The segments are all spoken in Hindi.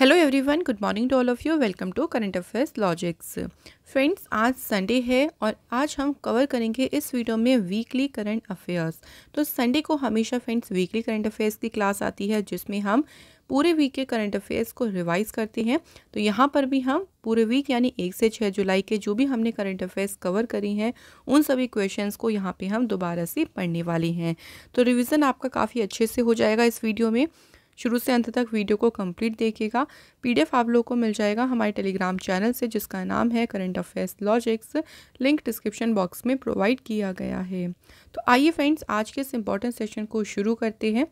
Hello everyone good morning to all of you welcome to current affairs logics friends आज संडे है और आज हम कवर करेंगे इस वीडियो में वीकली करंट अफेयर्स तो संडे को हमेशा फ्रेंड्स वीकली करंट अफेयर्स की क्लास आती है जिसमें हम पूरे वीक के करंट अफेयर्स को रिवाइज करते हैं तो यहाँ पर भी हम पूरे वीक यानी एक से छः जुलाई के जो भी हमने करंट अफेयर्स कवर करी हैं उन सभी क्वेश्चंस को यहाँ पे हम दोबारा से पढ़ने वाले हैं तो रिवीजन आपका काफ़ी अच्छे से हो जाएगा इस वीडियो में शुरू से अंत तक वीडियो को कंप्लीट देखिएगा पीडीएफ आप लोगों को मिल जाएगा हमारे टेलीग्राम चैनल से जिसका नाम है current affairs logics link description box में प्रोवाइड किया गया है तो आइए फ्रेंड्स आज के इस इम्पॉर्टेंट सेशन को शुरू करते हैं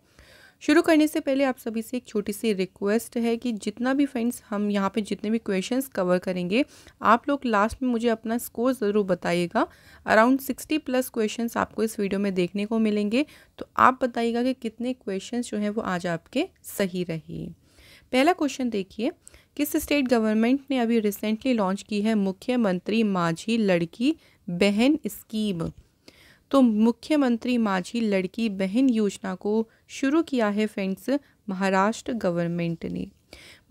शुरू करने से पहले आप सभी से एक छोटी सी रिक्वेस्ट है कि जितना भी फ्रेंड्स हम यहाँ पे जितने भी क्वेश्चंस कवर करेंगे आप लोग लास्ट में मुझे अपना स्कोर ज़रूर बताइएगा अराउंड सिक्सटी प्लस क्वेश्चंस आपको इस वीडियो में देखने को मिलेंगे तो आप बताइएगा कि कितने क्वेश्चंस जो हैं वो आज आपके सही रहे पहला क्वेश्चन देखिए किस स्टेट गवर्नमेंट ने अभी रिसेंटली लॉन्च की है मुख्यमंत्री माझी लड़की बहन स्कीम तो मुख्यमंत्री माझी लड़की बहन योजना को शुरू किया है फ्रेंड्स महाराष्ट्र गवर्नमेंट ने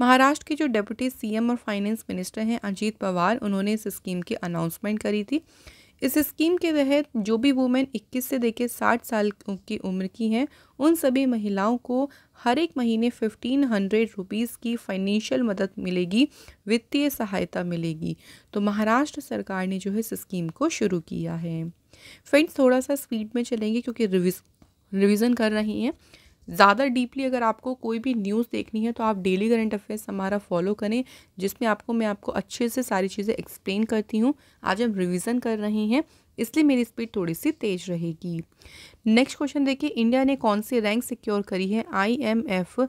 महाराष्ट्र के जो डेप्यूटी सीएम और फाइनेंस मिनिस्टर हैं अजीत पवार उन्होंने इस स्कीम की अनाउंसमेंट करी थी इस स्कीम के तहत जो भी वुमेन 21 से देकर 60 साल की उम्र की हैं उन सभी महिलाओं को हर एक महीने फिफ्टीन हंड्रेड रुपीज़ की फाइनेंशियल मदद मिलेगी वित्तीय सहायता मिलेगी तो महाराष्ट्र सरकार ने जो है इस स्कीम को शुरू किया है फ्रेंड्स थोड़ा सा स्पीड में चलेंगे क्योंकि रिविज़न कर रही हैं ज़्यादा डीपली अगर आपको कोई भी न्यूज़ देखनी है तो आप डेली करंट अफेयर्स हमारा फॉलो करें जिसमें आपको मैं आपको अच्छे से सारी चीज़ें एक्सप्लेन करती हूँ आज हम रिवीजन कर रहे हैं इसलिए मेरी स्पीड थोड़ी सी तेज रहेगी नेक्स्ट क्वेश्चन देखिए इंडिया ने कौन सी रैंक सिक्योर करी है IMF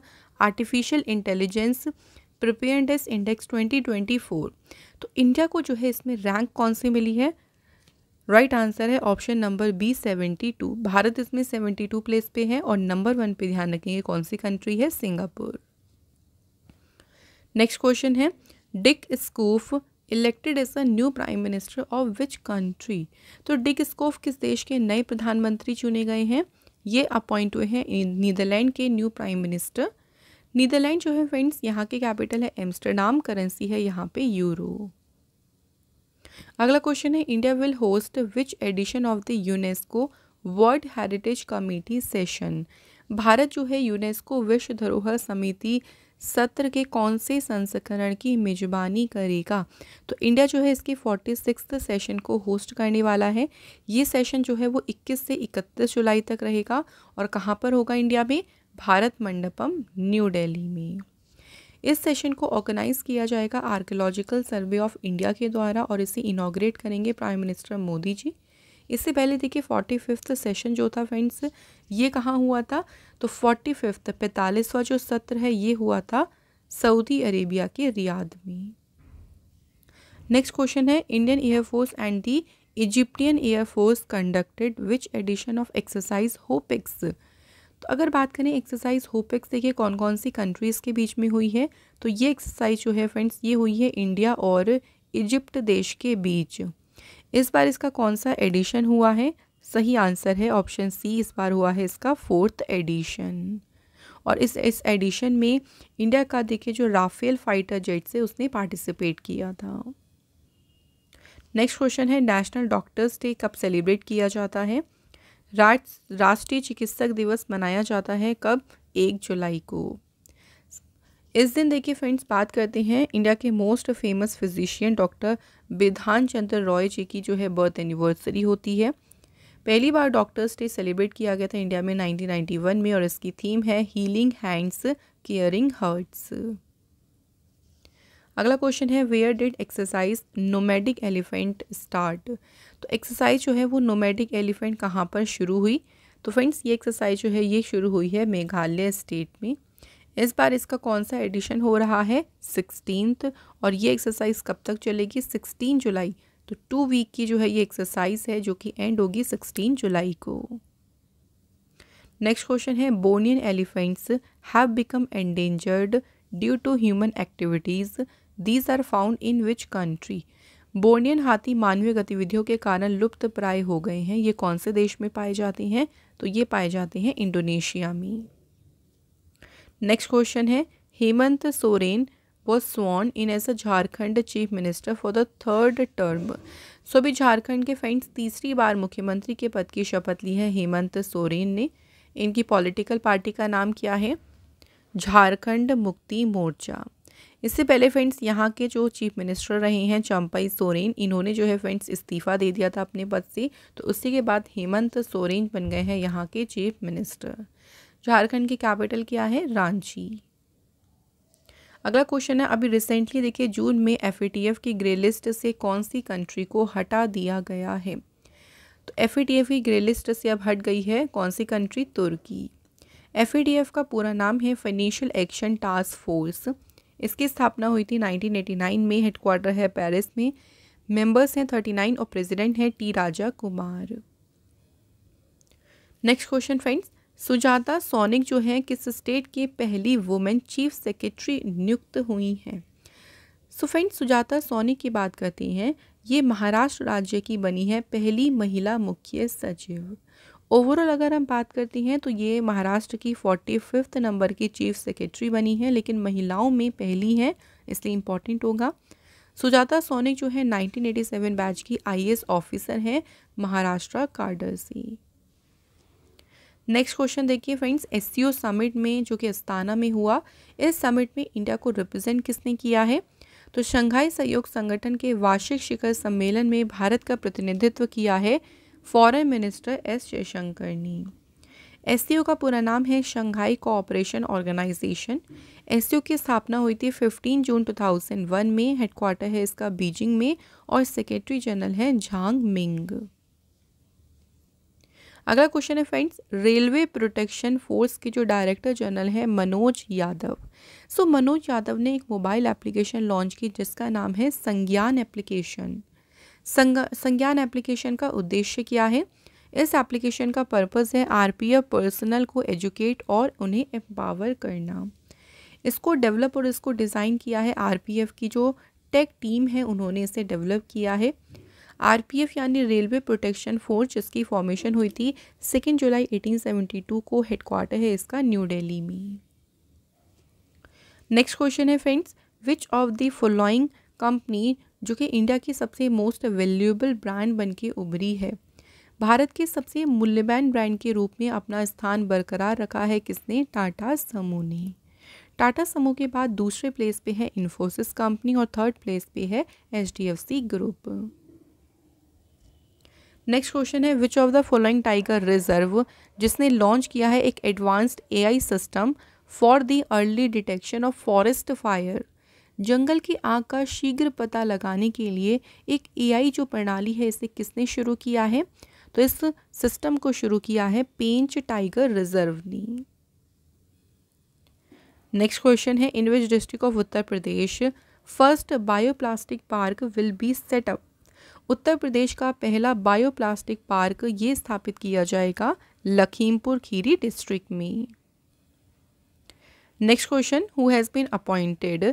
artificial intelligence preparedness index twenty तो इंडिया को जो है इसमें रैंक कौन सी मिली है राइट आंसर है option number B seventy two Bharat इसमें सेवेंटी टू प्लेस पे है और नंबर वन पे ध्यान रखेंगे कौन सी कंट्री है सिंगापुर नेक्स्ट क्वेश्चन है Dick Schoof elected as a new prime minister of which country तो डिक स्कोफ किस देश के नए प्रधानमंत्री चुने गए हैं ये अपॉइंट हुए हैं नीदरलैंड के न्यू प्राइम मिनिस्टर नीदरलैंड जो है फ्रेंड्स यहाँ के कैपिटल है एम्स्टरडाम करेंसी है यहाँ पे यूरो अगला क्वेश्चन है India will host which edition of the UNESCO world heritage committee session Bharat जो है यूनेस्को विश्व धरोहर समिति सत्र के कौन से संस्करण की मेजबानी करेगा तो इंडिया जो है इसके फोर्टी सिक्स सेशन को होस्ट करने वाला है ये सेशन जो है वो 21 से 31 जुलाई तक रहेगा और कहाँ पर होगा इंडिया में भारत मंडपम न्यू दिल्ली में इस सेशन को ऑर्गेनाइज किया जाएगा आर्कियोलॉजिकल सर्वे ऑफ इंडिया के द्वारा और इसे इनाग्रेट करेंगे प्राइम मिनिस्टर मोदी जी इससे पहले देखिए फोर्टी फिफ्थ सेशन जो था फ्रेंड्स ये कहाँ हुआ था तो फोर्टी फिफ्थ पैंतालीसवा जो सत्र है ये हुआ था सऊदी अरेबिया के रियाद में नेक्स्ट क्वेश्चन है Indian air force and the Egyptian air force conducted which edition of exercise Hopex तो अगर बात करें एक्सरसाइज होपेक्स देखिए कौन कौन सी कंट्रीज़ के बीच में हुई है तो ये एक्सरसाइज जो है फ्रेंड्स ये हुई है इंडिया और इजिप्ट देश के बीच इस बार इसका कौन सा एडिशन हुआ है सही आंसर है ऑप्शन सी इस बार हुआ है इसका फोर्थ एडिशन और इस इस एडिशन में इंडिया का देखिए जो राफेल फाइटर जेट से उसने पार्टिसिपेट किया था नेक्स्ट क्वेश्चन है नेशनल डॉक्टर्स डे कब सेलिब्रेट किया जाता है राष्ट्रीय चिकित्सक दिवस मनाया जाता है कब एक जुलाई को इस दिन देखिए फ्रेंड्स बात करते हैं इंडिया के मोस्ट फेमस फिजिशियन डॉक्टर विधान चंद्र रॉय जी की जो है बर्थ एनिवर्सरी होती है पहली बार डॉक्टर्स डे सेलिब्रेट किया गया था इंडिया में 1991 में और इसकी थीम है हीलिंग हैंड्स केयरिंग हर्ट्स अगला क्वेश्चन है where did exercise Nomadic Elephant start तो एक्सरसाइज जो है वो नोमेडिक एलिफेंट कहाँ पर शुरू हुई तो फ्रेंड्स ये एक्सरसाइज जो है ये शुरू हुई है मेघालय स्टेट में इस बार इसका कौन सा एडिशन हो रहा है सिक्सटीनथ और ये एक्सरसाइज कब तक चलेगी सिक्सटीन जुलाई तो टू वीक की जो है ये एक्सरसाइज है जो कि एंड होगी सिक्सटीन जुलाई को नेक्स्ट क्वेश्चन है Bornean elephants have become endangered due to human activities these are found in which country Bornean हाथी मानवीय गतिविधियों के कारण लुप्त प्राय हो गए हैं ये कौन से देश में पाए जाते हैं तो ये पाए जाते हैं इंडोनेशिया में नेक्स्ट क्वेश्चन है Hemant Soren was sworn in as a Jharkhand chief minister for the third term so भी अभी झारखंड के फ्रेंड्स तीसरी बार मुख्यमंत्री के पद की शपथ ली है हेमंत सोरेन ने इनकी पॉलिटिकल पार्टी का नाम क्या है झारखंड मुक्ति मोर्चा इससे पहले फ्रेंड्स यहाँ के जो चीफ मिनिस्टर रहे हैं चंपई सोरेन इन्होंने जो है फ्रेंड्स इस्तीफ़ा दे दिया था अपने पद से तो उसी के बाद हेमंत सोरेन बन गए हैं यहाँ के चीफ मिनिस्टर झारखंड की कैपिटल क्या है रांची अगला क्वेश्चन है अभी रिसेंटली देखिए जून में एफ की ग्रे लिस्ट से कौन सी कंट्री को हटा दिया गया है तो एफ की ग्रे लिस्ट से अब हट गई है कौन सी कंट्री तुर्की एफ का पूरा नाम है फाइनेंशियल एक्शन टास्क फोर्स इसकी स्थापना हुई थी 1989 में हेडक्वार्टर है पेरिस में मेंबर्स हैं 39 और प्रेसिडेंट हैं T Raja Kumar next question friends Sujata Saunik जो है किस स्टेट की पहली वुमेन चीफ सेक्रेटरी नियुक्त हुई हैं सो फ्रेंड्स सुजाता सोनिक की बात करती हैं ये महाराष्ट्र राज्य की बनी है पहली महिला मुख्य सचिव ओवरऑल अगर हम बात करते हैं तो ये महाराष्ट्र की फोर्टी फिफ्थ नंबर की चीफ सेक्रेटरी बनी है लेकिन महिलाओं में पहली है इसलिए इम्पॉर्टेंट होगा सुजाता सोनिक जो है 1987 बैच की आईएएस ऑफिसर हैं महाराष्ट्र कार्डर से नेक्स्ट क्वेश्चन देखिए फ्रेंड्स एस समिट में जो कि अस्ताना में हुआ इस समिट में इंडिया को रिप्रेजेंट किसने किया है तो शंघाई सहयोग संगठन के वार्षिक शिखर सम्मेलन में भारत का प्रतिनिधित्व किया है फॉरेन मिनिस्टर एस जयशंकर ने एस का पूरा नाम है शंघाई कोऑपरेशन ऑर्गेनाइजेशन एस की स्थापना हुई थी 15 जून 2001 में हेडक्वार्टर है इसका बीजिंग में और सेक्रेटरी जनरल है झांग मिंग अगला क्वेश्चन है फ्रेंड्स रेलवे प्रोटेक्शन फोर्स के जो डायरेक्टर जनरल है मनोज यादव सो so, मनोज यादव ने एक मोबाइल एप्लीकेशन लॉन्च की जिसका नाम है संज्ञान एप्लीकेशन संग संज्ञान एप्लीकेशन का उद्देश्य क्या है इस एप्लीकेशन का पर्पज़ है आरपीएफ पर्सनल को एजुकेट और उन्हें एम्पावर करना इसको डेवलप और इसको डिज़ाइन किया है आरपीएफ की जो टेक टीम है उन्होंने इसे डेवलप किया है आरपीएफ यानी रेलवे प्रोटेक्शन फोर्स जिसकी फॉर्मेशन हुई थी सेकेंड जुलाई 1872 को हेडक्वार्टर है इसका न्यू डेली में नेक्स्ट क्वेश्चन है friends which of the following company जो कि इंडिया की सबसे मोस्ट वैल्यूएबल ब्रांड बन के उभरी है भारत के सबसे मूल्यवान ब्रांड के रूप में अपना स्थान बरकरार रखा है किसने टाटा समूह ने टाटा समूह के बाद दूसरे प्लेस पे है इन्फोसिस कंपनी और थर्ड प्लेस पे है सी ग्रुप नेक्स्ट क्वेश्चन है which of the following tiger reserve जिसने लॉन्च किया है एक advanced AI system for the early detection of forest fire जंगल की आग का शीघ्र पता लगाने के लिए एक एआई जो प्रणाली है इसे किसने शुरू किया है तो इस सिस्टम को शुरू किया है पेंच टाइगर रिजर्व ने नेक्स्ट क्वेश्चन है in which district of Uttar Pradesh first bioplastic park will be set up Uttar Pradesh का पहला बायोप्लास्टिक पार्क ये स्थापित किया जाएगा लखीमपुर खीरी डिस्ट्रिक्ट में next question who has appointed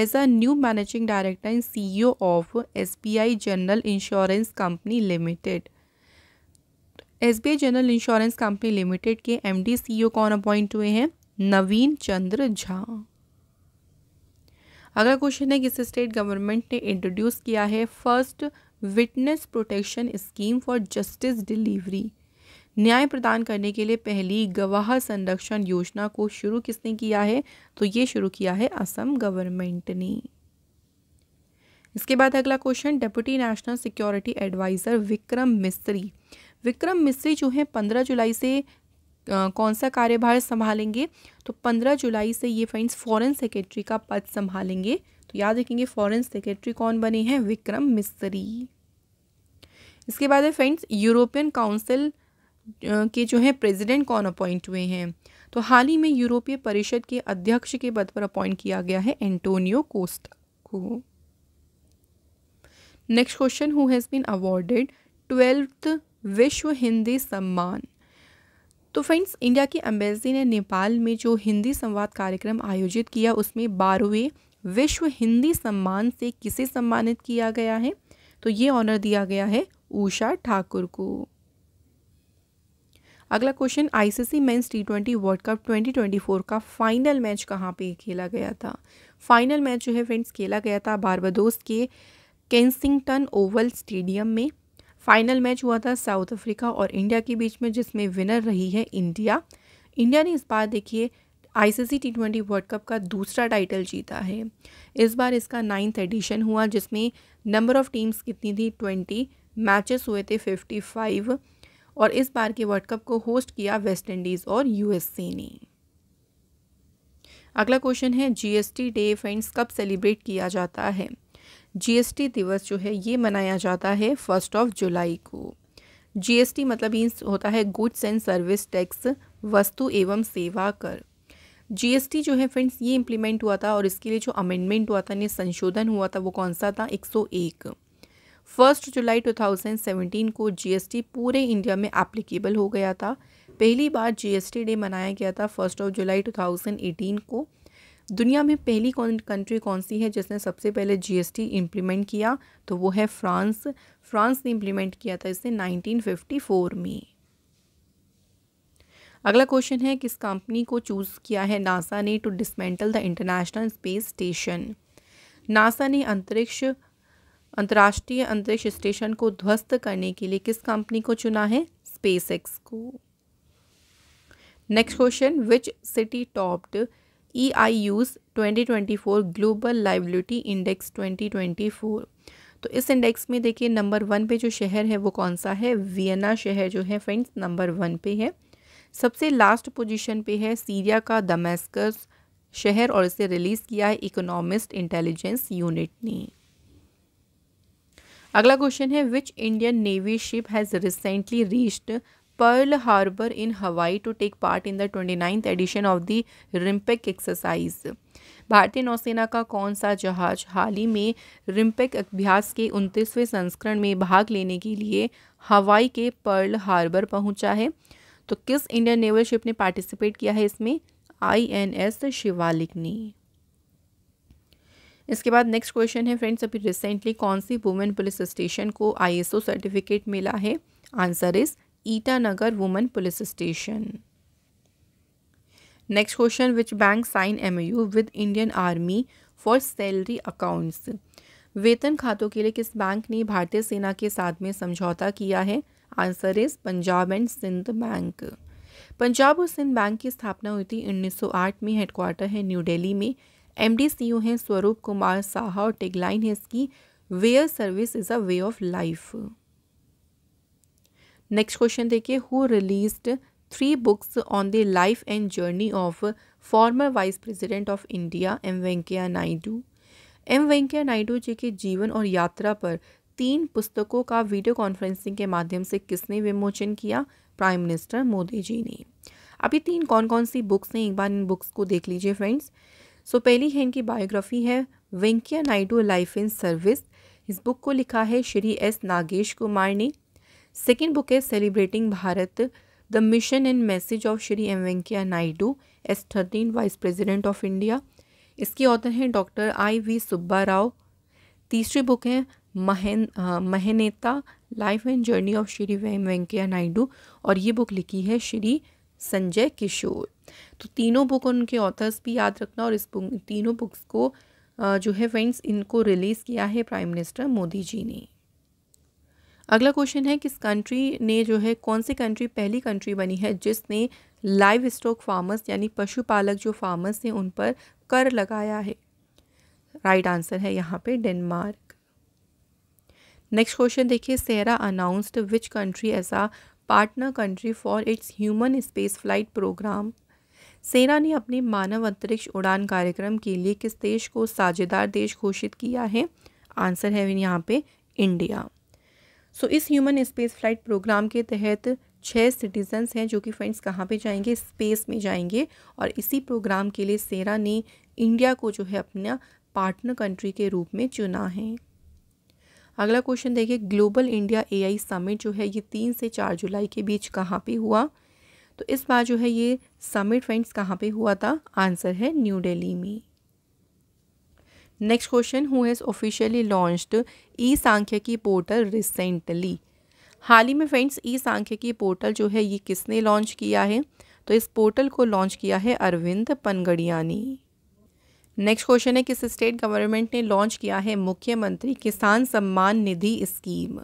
as a new managing director and C E O of S B I general insurance company limited S B I general insurance company limited के एम डी ई ओ कौन अपॉइंट हुए हैं नवीन चंद्र झा अगला क्वेश्चन है किस स्टेट गवर्नमेंट ने इंट्रोड्यूस किया है first witness protection scheme for justice delivery न्याय प्रदान करने के लिए पहली गवाह संरक्षण योजना को शुरू किसने किया है तो ये शुरू किया है असम गवर्नमेंट ने इसके बाद अगला question deputy national security adviser Vikram Misri Vikram मिस्त्री जो है पंद्रह जुलाई से आ, कौन सा कार्यभार संभालेंगे तो पंद्रह जुलाई से ये फ्रेंड्स फॉरेन सेक्रेटरी का पद संभालेंगे तो याद रखेंगे फॉरेन सेक्रेटरी कौन बने हैं विक्रम मिस्त्री इसके बाद है फ्रेंड्स यूरोपियन काउंसिल के जो है प्रेसिडेंट कौन अपॉइंट हुए हैं तो हाल ही में यूरोपीय परिषद के अध्यक्ष के पद पर अपॉइंट किया गया है एंटोनियो कोस्ट को next question who has been awarded twelfth विश्व हिंदी सम्मान तो फ्रेंड्स इंडिया की एम्बेसी ने नेपाल में जो हिंदी संवाद कार्यक्रम आयोजित किया उसमें बारहवें विश्व हिंदी सम्मान से किसे सम्मानित किया गया है तो ये ऑनर दिया गया है उषा ठाकुर को अगला question ICC men's T twenty world cup 2024 का फाइनल मैच कहाँ पे खेला गया था फाइनल मैच जो है फ्रेंड्स खेला गया था बारबाडोस के केंसिंगटन ओवल स्टेडियम में फाइनल मैच हुआ था साउथ अफ्रीका और इंडिया के बीच में जिसमें विनर रही है इंडिया इंडिया ने इस बार देखिए ICC T twenty world cup का दूसरा टाइटल जीता है इस बार इसका नाइन्थ एडिशन हुआ जिसमें नंबर ऑफ़ टीम्स कितनी थी ट्वेंटी मैचेस हुए थे फिफ्टी फाइव और इस बार के वर्ल्ड कप को होस्ट किया वेस्ट इंडीज और यूएसए ने अगला क्वेश्चन है जीएसटी डे फ्रेंड्स कब सेलिब्रेट किया जाता है जीएसटी दिवस जो है ये मनाया जाता है फर्स्ट ऑफ जुलाई को जीएसटी मतलब होता है गुड्स एंड सर्विस टैक्स वस्तु एवं सेवा कर जीएसटी जो है फ्रेंड्स ये इम्प्लीमेंट हुआ था और इसके लिए जो अमेंडमेंट हुआ था यानी संशोधन हुआ था वो कौन सा था 101 फर्स्ट जुलाई 2017 को जीएसटी पूरे इंडिया में एप्लीकेबल हो गया था पहली बार जीएसटी डे मनाया गया था फर्स्ट ऑफ जुलाई 2018 को दुनिया में पहली कौन कंट्री कौन सी है जिसने सबसे पहले जीएसटी इम्प्लीमेंट किया तो वो है फ्रांस फ्रांस ने इम्प्लीमेंट किया था इसे 1954 में अगला क्वेश्चन है किस कंपनी को चूज़ किया है नासा ने to dismantle the international space station NASA ने अंतरिक्ष अंतर्राष्ट्रीय अंतरिक्ष स्टेशन को ध्वस्त करने के लिए किस कंपनी को चुना है स्पेस को next question which city topped E I U twenty twenty four global liveability index twenty twenty four तो इस इंडेक्स में देखिए नंबर वन पे जो शहर है वो कौन सा है वियना शहर जो है फ्रेंड्स नंबर वन पे है सबसे लास्ट पोजीशन पे है सीरिया का दमेस्कस शहर और इसे रिलीज़ किया है इकोनॉमिस्ट इंटेलिजेंस यूनिट ने अगला क्वेश्चन है which Indian navy ship has recently reached Pearl Harbor in Hawaii to take part in the twenty ninth edition of the RIMPAC exercise भारतीय नौसेना का कौन सा जहाज हाल ही में रिम्पिक अभ्यास के उनतीसवें संस्करण में भाग लेने के लिए हवाई के पर्ल हार्बर पहुंचा है तो किस इंडियन नेवल शिप ने पार्टिसिपेट किया है इसमें आई एन एस शिवालिक ने इसके बाद नेक्स्ट क्वेश्चन है फ्रेंड्स अभी रिसेंटली कौन सी वुमेन पुलिस स्टेशन को आईएसओ सर्टिफिकेट मिला है answer is Itanagar women police station next question which bank sign M U with Indian army for salary accounts वेतन खातों के लिए किस बैंक ने भारतीय सेना के साथ में समझौता किया है answer is Punjab and Sindh bank Punjab और सिंध बैंक की स्थापना हुई थी 1908 में हेडक्वार्टर है न्यू दिल्ली में एम डी सी यू हैं स्वरूप कुमार साहा और टेगलाइन है इसकी where service is a way of life next question देखिए who released three books on the life and journey of former vice president of India M Venkaiah Naidu M Venkaiah Naidu ji के जीवन और यात्रा पर तीन पुस्तकों का वीडियो कॉन्फ्रेंसिंग के माध्यम से किसने विमोचन किया प्राइम मिनिस्टर मोदी जी ने अभी तीन कौन कौन सी बुक्स हैं एक बार इन बुक्स को देख लीजिए फ्रेंड्स सो पहली है इनकी बायोग्राफी है Venkaiah Naidu life in service इस बुक को लिखा है श्री एस नागेश कुमार ने सेकेंड बुक है celebrating Bharat the mission and message of Shri M Venkaiah Naidu as thirteen vice president of India इसकी ऑथर हैं doctor I V Subba Rao तीसरी बुक है महन Mahaneta life and journey of Shri M Venkaiah Naidu और ये बुक लिखी है श्री संजय किशोर तो तीनों बुक उनके ऑथर्स भी याद रखना और इस बुक तीनों बुक्स को जो है फ्रेंड्स इनको रिलीज़ किया है प्राइम मिनिस्टर मोदी जी ने अगला क्वेश्चन है किस कंट्री ने जो है कौन सी कंट्री पहली कंट्री बनी है जिसने लाइव स्टॉक फार्मर्स यानी पशुपालक जो फार्मर्स हैं उन पर कर लगाया है राइट right आंसर है यहाँ पे डेनमार्क नेक्स्ट क्वेश्चन देखिए सेरा announced which country as a partner country for its human space flight programme सेना ने अपने मानव अंतरिक्ष उड़ान कार्यक्रम के लिए किस देश को साझेदार देश घोषित किया है आंसर है यहाँ पे इंडिया सो so, इस ह्यूमन स्पेस फ्लाइट प्रोग्राम के तहत छः सिटीजन्स हैं जो कि फ्रेंड्स कहाँ पे जाएंगे स्पेस में जाएंगे और इसी प्रोग्राम के लिए सेना ने इंडिया को जो है अपना पार्टनर कंट्री के रूप में चुना है अगला क्वेश्चन देखिए ग्लोबल इंडिया एआई समिट जो है ये तीन से चार जुलाई के बीच कहाँ पे हुआ तो इस बार जो है ये समिट फ्रेंड्स कहाँ पे हुआ था आंसर है न्यू दिल्ली में next question who has officially launched E सांख्यिकी पोर्टल रिसेंटली हाल ही में फ्रेंड्स ई सांख्यिकी पोर्टल जो है ये किसने लॉन्च किया है तो इस पोर्टल को लॉन्च किया है अरविंद पनगड़िया ने नेक्स्ट क्वेश्चन है किस स्टेट गवर्नमेंट ने लॉन्च किया है मुख्यमंत्री किसान सम्मान निधि स्कीम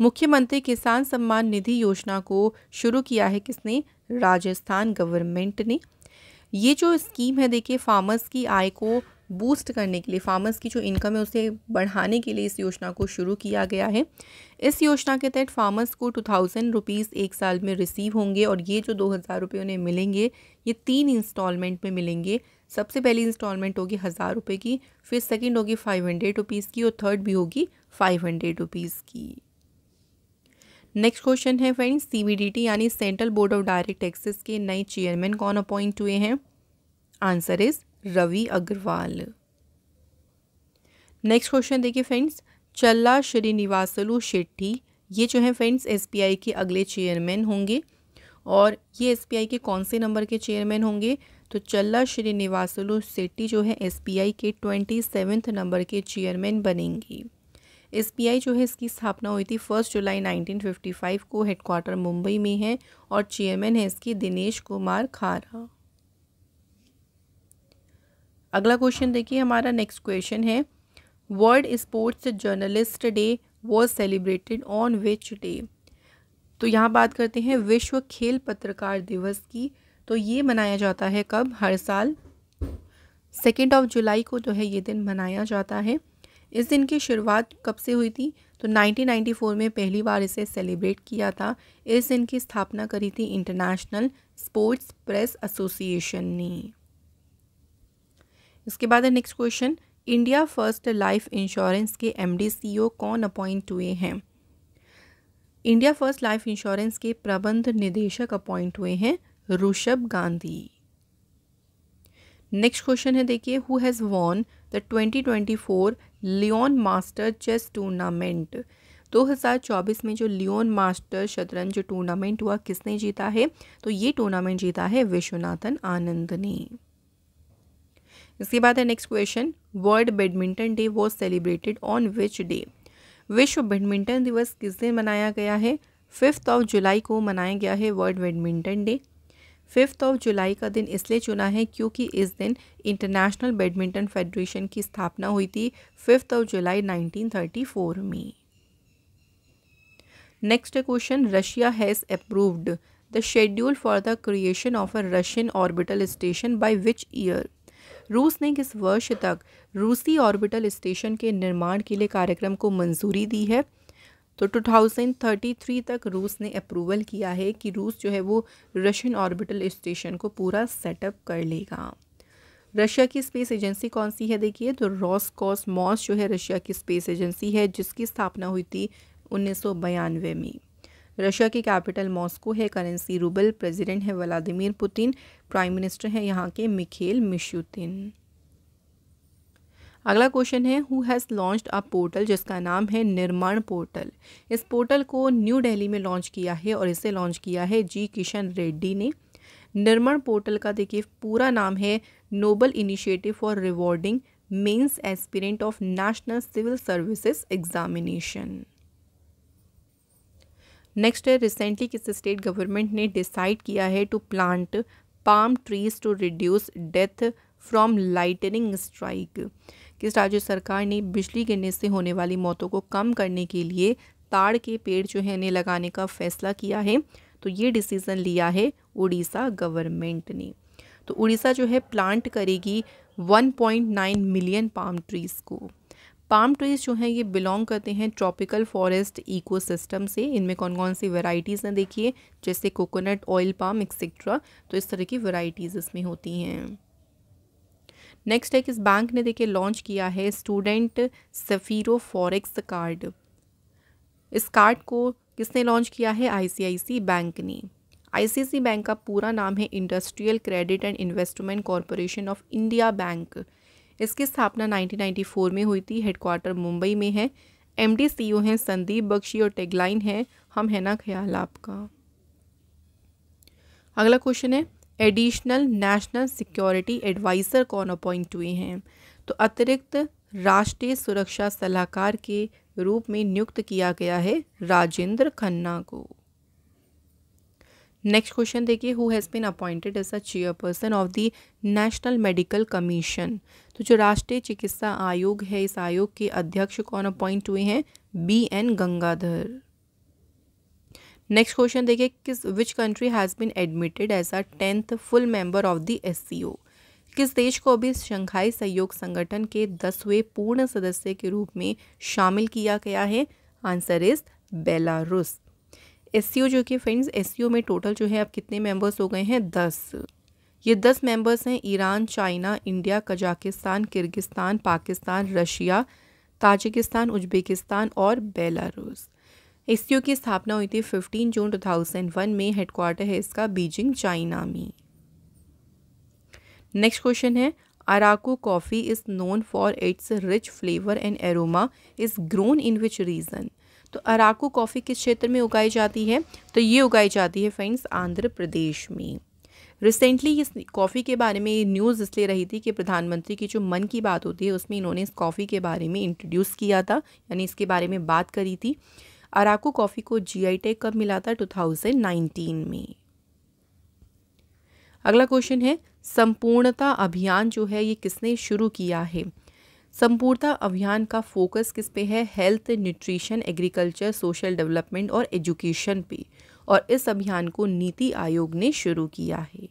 मुख्यमंत्री किसान सम्मान निधि योजना को शुरू किया है किसने राजस्थान गवर्नमेंट ने ये जो स्कीम है देखिए फार्मर्स की आय को बूस्ट करने के लिए फार्मर्स की जो इनकम है उसे बढ़ाने के लिए इस योजना को शुरू किया गया है इस योजना के तहत फार्मर्स को टू थाउजेंड रुपीज़ एक साल में रिसीव होंगे और ये जो दो हज़ार रुपये उन्हें मिलेंगे ये तीन इंस्टॉलमेंट में मिलेंगे सबसे पहली इंस्टॉलमेंट होगी हज़ार रुपये की फिर सेकेंड होगी फाइव हंड्रेड रुपीज़ की और थर्ड भी होगी फाइव हंड्रेड रुपीज़ की नेक्स्ट क्वेश्चन है फ्रेंड्स सीबीडीटी यानी central board of direct taxes के नए चेयरमैन कौन अपॉइंट हुए हैं answer is Ravi Agrawal next question देखिए फ्रेंड्स चल्ला श्रीनिवासलु शेट्टी ये जो है फ्रेंड्स एसबीआई के अगले चेयरमैन होंगे और ये एसबीआई के कौन से नंबर के चेयरमैन होंगे तो चल्ला श्रीनिवासलु शेट्टी जो है एसबीआई के ट्वेंटी नंबर के चेयरमैन बनेंगी एस जो है इसकी स्थापना हुई थी फर्स्ट जुलाई 1955 को हेडक्वार्टर मुंबई में है और चेयरमैन है इसकी दिनेश कुमार खारा अगला क्वेश्चन देखिए हमारा नेक्स्ट क्वेश्चन है world sports journalist day was celebrated on which day तो यहाँ बात करते हैं विश्व खेल पत्रकार दिवस की तो ये मनाया जाता है कब हर साल सेकेंड ऑफ जुलाई को जो है ये दिन मनाया जाता है इस दिन की शुरुआत कब से हुई थी तो 1994 में पहली बार इसे सेलिब्रेट किया था इस दिन की स्थापना करी थी इंटरनेशनल स्पोर्ट्स प्रेस एसोसिएशन ने इसके बाद है next question India first life insurance के एमडीसीओ e कौन अपॉइंट हुए हैं इंडिया फर्स्ट लाइफ इंश्योरेंस के प्रबंध निदेशक अपॉइंट हुए हैं ऋषभ गांधी नेक्स्ट क्वेश्चन है देखिए who has won the 2024 Leon master chess tournament 2024 में जो लियोन मास्टर शतरंज टूर्नामेंट हुआ किसने जीता है तो ये टूर्नामेंट जीता है विश्वनाथन आनंद ने इसके बाद है next question world badminton day was celebrated on which day विश्व बैडमिंटन दिवस किस दिन मनाया गया है फिफ्थ ऑफ जुलाई को मनाया गया है world badminton day fifth of July का दिन इसलिए चुना है क्योंकि इस दिन इंटरनेशनल बैडमिंटन फेडरेशन की स्थापना हुई थी फिफ्थ ऑफ जुलाई 1934 में next question Russia has approved the schedule for the creation of a Russian orbital station by which year रूस ने किस वर्ष तक रूसी ऑर्बिटल स्टेशन के निर्माण के लिए कार्यक्रम को मंजूरी दी है तो 2033 तक रूस ने अप्रूवल किया है कि रूस जो है वो रशियन ऑर्बिटल स्टेशन को पूरा सेटअप कर लेगा रशिया की स्पेस एजेंसी कौन सी है देखिए तो रॉस कॉस मॉस जो है रशिया की स्पेस एजेंसी है जिसकी स्थापना हुई थी उन्नीस में रशिया की कैपिटल मॉस्को है करेंसी रूबल प्रेसिडेंट है व्लादिमिर पुतिन प्राइम मिनिस्टर हैं यहाँ के मिखेल मिशुतिन अगला क्वेश्चन है who has launched a portal जिसका नाम है निर्माण पोर्टल इस पोर्टल को न्यू दिल्ली में लॉन्च किया है और इसे लॉन्च किया है जी किशन रेड्डी ने निर्माण पोर्टल का देखिए पूरा नाम है noble initiative for rewarding mains aspirant of national civil services examination next है रिसेंटली किस स्टेट गवर्नमेंट ने डिसाइड किया है to plant palm trees to reduce death from lightning strike कि राज्य सरकार ने बिजली गिरने से होने वाली मौतों को कम करने के लिए ताड़ के पेड़ जो है इन्हें लगाने का फैसला किया है तो ये डिसीज़न लिया है उड़ीसा गवर्नमेंट ने तो उड़ीसा जो है प्लांट करेगी 1.9 मिलियन पाम ट्रीज़ को पाम ट्रीज़ जो हैं ये बिलोंग करते हैं ट्रॉपिकल फॉरेस्ट इकोसिस्टम से इनमें कौन कौन सी वेराइटीज़ हैं देखिए जैसे कोकोनट ऑयल पाम एक्सेट्रा तो इस तरह की वेराइटीज़ इसमें होती हैं नेक्स्ट है कि इस बैंक ने देखिए लॉन्च किया है स्टूडेंट सफ़ीरो फॉरेक्स कार्ड इस कार्ड को किसने लॉन्च किया है आईसीआईसी बैंक ने आईसीआईसी बैंक का पूरा नाम है industrial credit and investment corporation of India bank इसकी स्थापना 1994 में हुई थी हेडक्वार्टर मुंबई में है एम डी सी ओ हैं संदीप बख्शी और टेगलाइन है हम है ना ख्याल आपका अगला क्वेश्चन है एडिशनल नेशनल सिक्योरिटी एडवाइज़र कौन अपॉइंट हुए हैं तो अतिरिक्त राष्ट्रीय सुरक्षा सलाहकार के रूप में नियुक्त किया गया है राजेंद्र खन्ना को नेक्स्ट क्वेश्चन देखिए who has been appointed as a chairperson of the national medical commission तो जो राष्ट्रीय चिकित्सा आयोग है इस आयोग के अध्यक्ष कौन अपॉइंट हुए हैं B N Gangadhar next question देखिए किस which country has been admitted as a tenth full member of the O किस देश को अभी शंघाई सहयोग संगठन के दसवें पूर्ण सदस्य के रूप में शामिल किया गया है आंसर इज बेलारूस एस जो कि फ्रेंड्स एस में टोटल जो है अब कितने मेंबर्स हो गए हैं दस ये दस मेंबर्स हैं Iran China India Kazakhstan Kyrgyzstan Pakistan Russia Tajikistan Uzbekistan और बेलारूस एस की स्थापना हुई थी 15 जून 2001 में हेडक्वार्टर है इसका बीजिंग चाइना में नेक्स्ट क्वेश्चन है Araku coffee is known for its rich flavour and aroma is grown in which region तो अराकू कॉफ़ी किस क्षेत्र में उगाई जाती है तो ये उगाई जाती है फ्रेंड्स आंध्र प्रदेश में रिसेंटली इस कॉफ़ी के बारे में न्यूज़ इसलिए रही थी कि प्रधानमंत्री की जो मन की बात होती है उसमें इन्होंने इस कॉफ़ी के बारे में इंट्रोड्यूस किया था यानी इसके बारे में बात करी थी अराकू कॉफ़ी को आई टैग कब मिला था 2019 में अगला क्वेश्चन है संपूर्णता अभियान जो है ये किसने शुरू किया है संपूर्णता अभियान का फोकस किस पे है health nutrition agriculture social development और एजुकेशन पे और इस अभियान को नीति आयोग ने शुरू किया है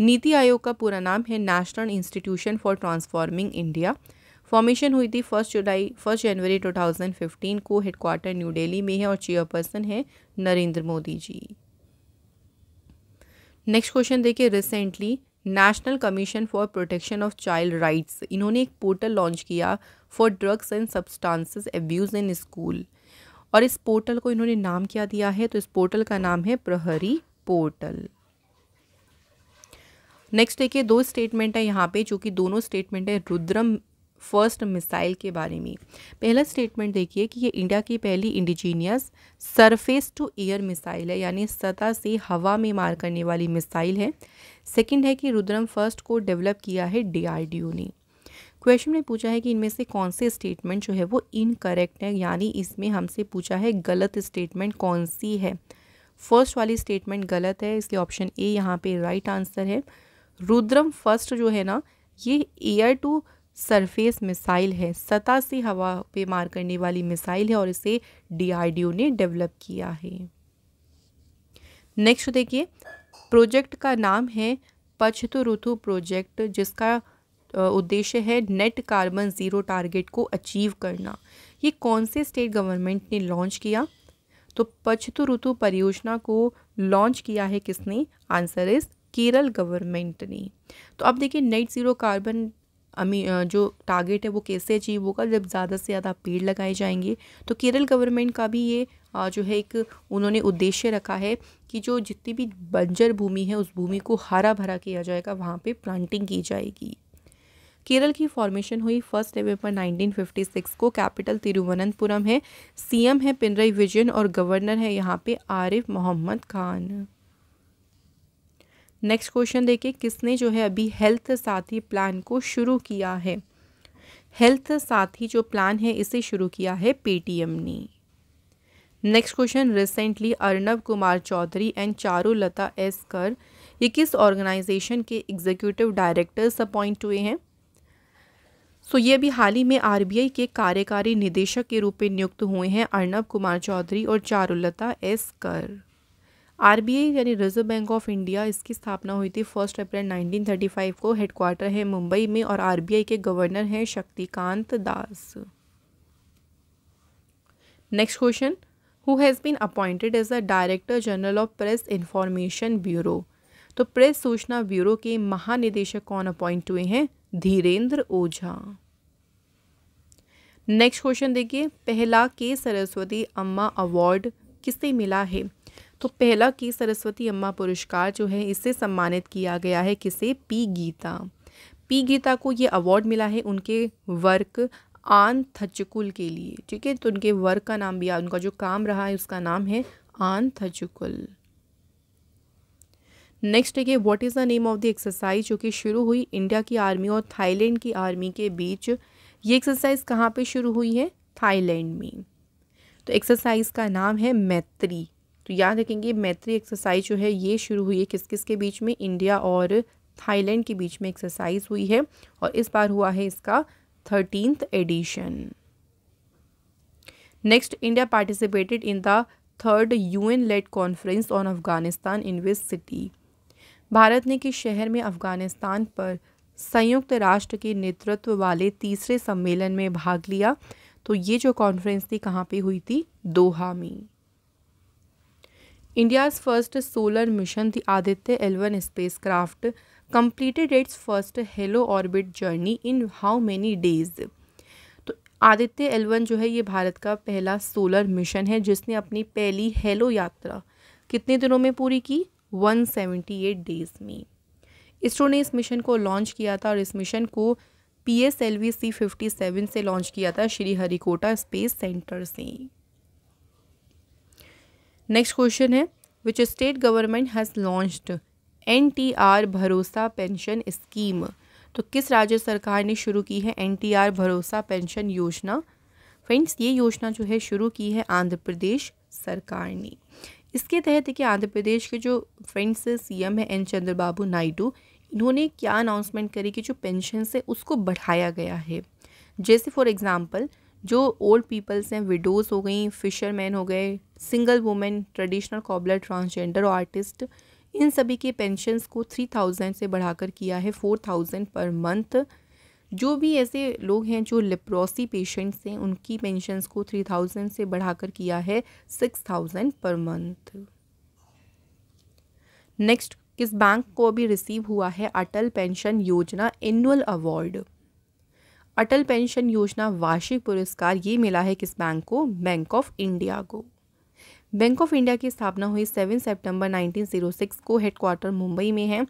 नीति आयोग का पूरा नाम है national institution for transforming India formation हुई थी फर्स्ट जुलाई फर्स्ट जनवरी 2015 को हेडक्वार्टर न्यू दिल्ली में है और चेयरपर्सन है नरेंद्र मोदी जी नेक्स्ट क्वेश्चन देखिए recently national commission for protection of child rights इन्होंने एक पोर्टल लॉन्च किया for drugs and substances abuse in school और इस पोर्टल को इन्होंने नाम क्या दिया है तो इस पोर्टल का नाम है प्रहरी पोर्टल नेक्स्ट देखिए दो स्टेटमेंट है यहाँ पे जो कि दोनों स्टेटमेंट है रुद्रम फर्स्ट मिसाइल के बारे में पहला स्टेटमेंट देखिए कि ये इंडिया की पहली indigenous surface to air missile है यानी सतह से हवा में मार करने वाली मिसाइल है सेकंड है कि रुद्रम फर्स्ट को डेवलप किया है डीआरडीओ ने क्वेश्चन में पूछा है कि इनमें से कौन से स्टेटमेंट जो है वो इनकरेक्ट है यानी इसमें हमसे पूछा है गलत स्टेटमेंट कौन सी है फर्स्ट वाली स्टेटमेंट गलत है इसलिए ऑप्शन ए यहाँ पर राइट आंसर है रुद्रम फर्स्ट जो है ना ये एयर टू सरफेस मिसाइल है सतह से हवा पे मार करने वाली मिसाइल है और इसे डीआरडीओ ने डेवलप किया है नेक्स्ट देखिए प्रोजेक्ट का नाम है पछतु ऋतु प्रोजेक्ट जिसका उद्देश्य है नेट कार्बन ज़ीरो टारगेट को अचीव करना ये कौन से स्टेट गवर्नमेंट ने लॉन्च किया तो पछतु ऋतु परियोजना को लॉन्च किया है किसने आंसर इज़ केरल गवर्नमेंट ने तो अब देखिए नेट ज़ीरो कार्बन अमी uh, जो टारगेट है वो कैसे अचीव होगा जब ज़्यादा से ज़्यादा पेड़ लगाए जाएंगे तो केरल गवर्नमेंट का भी ये जो है एक उन्होंने उद्देश्य रखा है कि जो जितनी भी बंजर भूमि है उस भूमि को हरा भरा किया जाएगा वहाँ पे प्लांटिंग की जाएगी केरल की फॉर्मेशन हुई फर्स्ट नवंबर 1956 को कैपिटल तिरुवनंतपुरम है सीएम है पिनरई विजयन और गवर्नर है यहाँ पे आरिफ मोहम्मद खान नेक्स्ट क्वेश्चन देखिए किसने जो है अभी हेल्थ साथी प्लान को शुरू किया है हेल्थ साथी जो प्लान है इसे शुरू किया है पेटीएम ने next question recently Arnab Kumar Chaudhary and Charulata S Kar ये किस ऑर्गेनाइजेशन के एग्जीक्यूटिव डायरेक्टर्स अपॉइंट हुए हैं सो so, ये अभी हाल ही में आरबीआई के कार्यकारी निदेशक के रूप में नियुक्त हुए हैं अर्नब कुमार चौधरी और चारुलता एस कर आरबीआई यानी रिजर्व बैंक ऑफ इंडिया इसकी स्थापना हुई थी फर्स्ट अप्रैल 1935 को हेडक्वार्टर है मुंबई में और आरबीआई के गवर्नर हैं Shaktikanta Das next question who has been appointed as a director general of press information bureau तो प्रेस सूचना ब्यूरो के महानिदेशक कौन अपॉइंट हुए हैं धीरेन्द्र ओझा नेक्स्ट क्वेश्चन देखिए पहला के सरस्वती अम्मा अवार्ड किसे मिला है तो पहला की सरस्वती अम्मा पुरस्कार जो है इससे सम्मानित किया गया है किसे पी गीता पी गीता को ये अवार्ड मिला है उनके वर्क आन थचकुल के लिए ठीक है तो उनके वर्क का नाम भी उनका जो काम रहा है उसका नाम है आन थचकुल नेक्स्ट है कि what is the name of the exercise जो कि शुरू हुई इंडिया की आर्मी और थाईलैंड की आर्मी के बीच ये एक्सरसाइज कहाँ पे शुरू हुई है थाईलैंड में तो एक्सरसाइज का नाम है मैत्री तो याद रखेंगे मैत्री एक्सरसाइज जो है ये शुरू हुई है किस किस के बीच में इंडिया और थाईलैंड के बीच में एक्सरसाइज हुई है और इस बार हुआ है इसका thirteenth edition next India participated in the third UN led conference on Afghanistan in विस सिटी भारत ने किस शहर में अफगानिस्तान पर संयुक्त राष्ट्र के नेतृत्व वाले तीसरे सम्मेलन में भाग लिया तो ये जो कॉन्फ्रेंस थी कहाँ पे हुई थी दोहा में India's first solar mission, the Aditya L1 spacecraft, completed its first halo orbit journey in how many days? तो आदित्य एलवन जो है ये भारत का पहला सोलर मिशन है जिसने अपनी पहली हेलो यात्रा कितने दिनों में पूरी की 178 डेज में इसरो ने इस मिशन को लॉन्च किया था और इस मिशन को P S L V C fifty seven से लॉन्च किया था श्री हरिकोटा स्पेस सेंटर से नेक्स्ट क्वेश्चन है which state government has launched N T R Bharosa pension scheme तो किस राज्य सरकार ने शुरू की है N T R Bharosa pension योजना फ्रेंड्स ये योजना जो है शुरू की है आंध्र प्रदेश सरकार ने इसके तहत देखिए आंध्र प्रदेश के जो फ्रेंड्स सीएम है एन चंद्रबाबू नायडू इन्होंने क्या अनाउंसमेंट करी कि जो पेंशन से उसको बढ़ाया गया है जैसे फॉर एग्ज़ाम्पल जो ओल्ड पीपल्स हैं विडोज़ हो गई फिशरमैन हो गए single women traditional cobbler transgender और आर्टिस्ट इन सभी के पेंशनस को थ्री थाउजेंड से बढ़ाकर किया है फोर थाउजेंड पर मंथ जो भी ऐसे लोग हैं जो लिप्रोसी पेशेंट्स हैं उनकी पेंशनस को थ्री थाउजेंड से बढ़ाकर किया है six thousand per month next किस बैंक को अभी रिसीव हुआ है Atal pension Yojana annual award Atal pension Yojana वार्षिक पुरस्कार ये मिला है किस बैंक को बैंक ऑफ इंडिया को बैंक ऑफ इंडिया की स्थापना हुई 7 सितंबर 1906 को हेडक्वार्टर मुंबई में है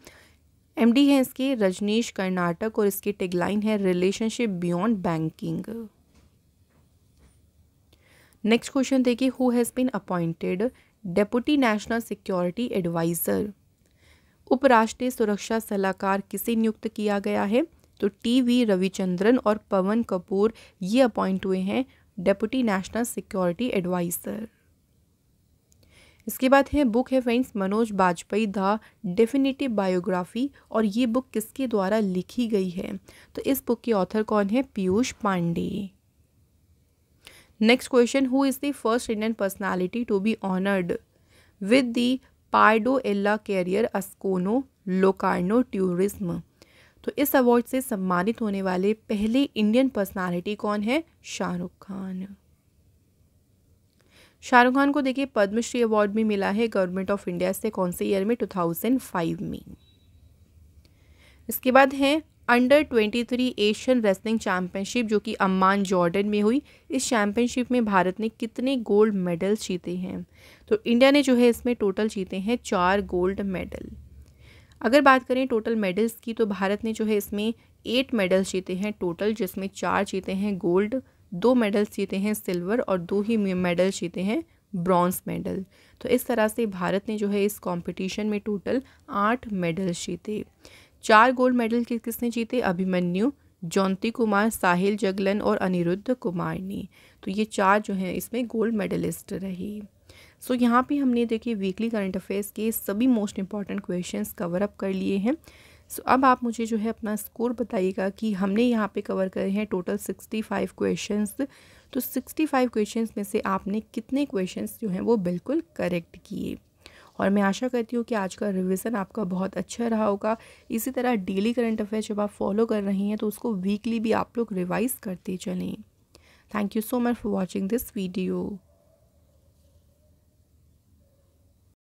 एमडी हैं इसके रजनीश कर्नाटक और इसकी टेगलाइन है relationship beyond banking next question देखिए who has been appointed deputy national security adviser उपराष्ट्रीय सुरक्षा सलाहकार किसे नियुक्त किया गया है तो टी वी रविचंद्रन और पवन कपूर ये अपॉइंट हुए हैं डेप्यूटी नेशनल सिक्योरिटी एडवाइज़र इसके बाद है बुक है friends Manoj Bajpayee the definitive biography और ये बुक किसके द्वारा लिखी गई है तो इस बुक के ऑथर कौन है Piyush Pandey next question who is the first Indian personality to be honoured with the Pardo alla Carriera Ascona Locarno tourism तो इस अवार्ड से सम्मानित होने वाले पहले इंडियन पर्सनालिटी कौन है शाहरुख खान शाहरुख खान को देखिए पद्मश्री अवार्ड भी मिला है गवर्नमेंट ऑफ इंडिया से कौन से ईयर में 2005 में इसके बाद है अंडर 23 एशियन रेसलिंग चैंपियनशिप जो कि अम्मान जॉर्डन में हुई इस चैंपियनशिप में भारत ने कितने गोल्ड मेडल जीते हैं तो इंडिया ने जो है इसमें टोटल जीते हैं चार गोल्ड मेडल अगर बात करें टोटल मेडल्स की तो भारत ने जो है इसमें एट मेडल्स जीते हैं टोटल जिसमें चार जीते हैं गोल्ड दो मेडल्स जीते हैं सिल्वर और दो ही मेडल्स जीते हैं ब्रॉन्ज मेडल तो इस तरह से भारत ने जो है इस कंपटीशन में टोटल आठ मेडल्स जीते चार गोल्ड मेडल किस किसने जीते अभिमन्यु जौंती कुमार साहिल जगलन और अनिरुद्ध कुमार ने तो ये चार जो हैं इसमें गोल्ड मेडलिस्ट रही सो so, यहाँ पे हमने देखिए वीकली करंट अफेयर्स के सभी most important questions cover up कर लिए हैं सो so, अब आप मुझे जो है अपना स्कोर बताइएगा कि हमने यहाँ पे कवर करे हैं टोटल सिक्सटी फाइव क्वेश्चंस तो सिक्सटी फाइव क्वेश्चंस में से आपने कितने क्वेश्चंस जो हैं वो बिल्कुल करेक्ट किए और मैं आशा करती हूँ कि आज का रिवीजन आपका बहुत अच्छा रहा होगा इसी तरह डेली करंट अफेयर जब आप फॉलो कर रहे हैं तो उसको वीकली भी आप लोग रिवाइज़ करते चलें thank you so much for watching this video